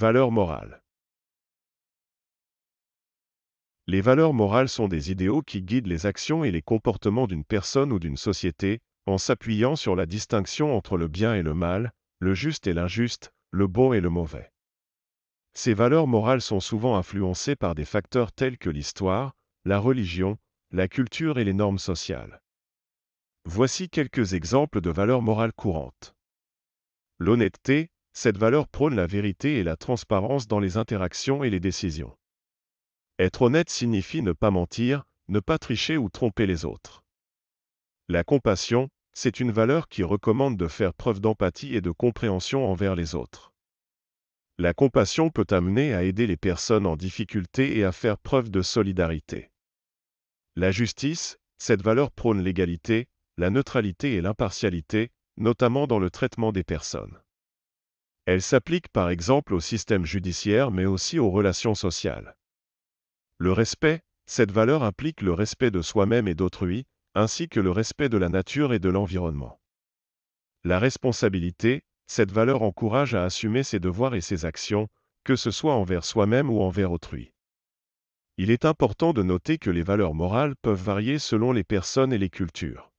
Valeurs morales Les valeurs morales sont des idéaux qui guident les actions et les comportements d'une personne ou d'une société, en s'appuyant sur la distinction entre le bien et le mal, le juste et l'injuste, le bon et le mauvais. Ces valeurs morales sont souvent influencées par des facteurs tels que l'histoire, la religion, la culture et les normes sociales. Voici quelques exemples de valeurs morales courantes. L'honnêteté, cette valeur prône la vérité et la transparence dans les interactions et les décisions. Être honnête signifie ne pas mentir, ne pas tricher ou tromper les autres. La compassion, c'est une valeur qui recommande de faire preuve d'empathie et de compréhension envers les autres. La compassion peut amener à aider les personnes en difficulté et à faire preuve de solidarité. La justice, cette valeur prône l'égalité, la neutralité et l'impartialité, notamment dans le traitement des personnes. Elle s'applique par exemple au système judiciaire mais aussi aux relations sociales. Le respect, cette valeur implique le respect de soi-même et d'autrui, ainsi que le respect de la nature et de l'environnement. La responsabilité, cette valeur encourage à assumer ses devoirs et ses actions, que ce soit envers soi-même ou envers autrui. Il est important de noter que les valeurs morales peuvent varier selon les personnes et les cultures.